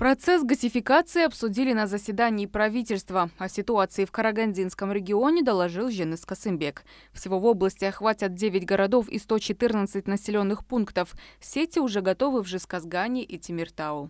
Процесс газификации обсудили на заседании правительства. О ситуации в Карагандинском регионе доложил Женес Касымбек. Всего в области охватят 9 городов и 114 населенных пунктов. Сети уже готовы в Жесказгане и Тимиртау.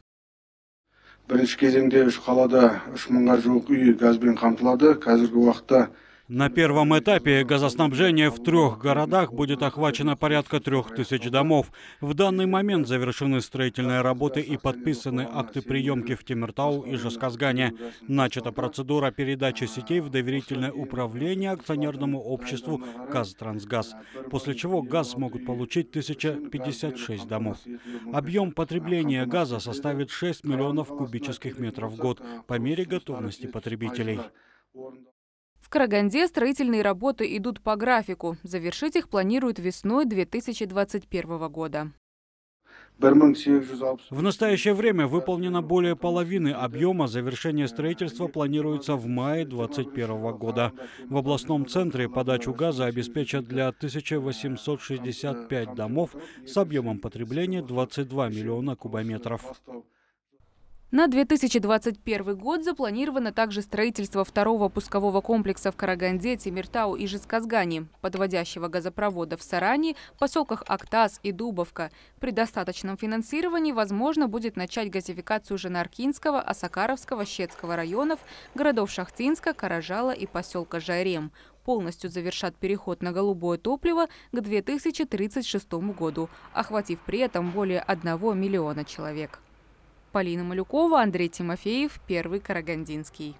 Бірінші кезеңде үш қалада үш мыңға жуық үй газбен қамтылады. Қазіргі уақытта на первом этапе газоснабжение в трех городах будет охвачено порядка трех тысяч домов. В данный момент завершены строительные работы и подписаны акты приемки в Тимиртау и Жасказгане. Начата процедура передачи сетей в доверительное управление акционерному обществу «ГазТрансгаз». после чего газ могут получить 1056 домов. Объем потребления газа составит 6 миллионов кубических метров в год по мере готовности потребителей. Караганде строительные работы идут по графику. Завершить их планируют весной 2021 года. В настоящее время выполнено более половины объема. Завершение строительства планируется в мае 2021 года. В областном центре подачу газа обеспечат для 1865 домов с объемом потребления 22 миллиона кубометров. На 2021 год запланировано также строительство второго пускового комплекса в Караганде, Тимиртау и Жесказгане, подводящего газопровода в Сарани, поселках Актас и Дубовка. При достаточном финансировании возможно будет начать газификацию Женаркинского, Осакаровского, Щецкого районов, городов Шахтинска, Каражала и поселка Жарем полностью завершат переход на голубое топливо к 2036 году, охватив при этом более 1 миллиона человек. Полина Малюкова, Андрей Тимофеев, Первый Карагандинский.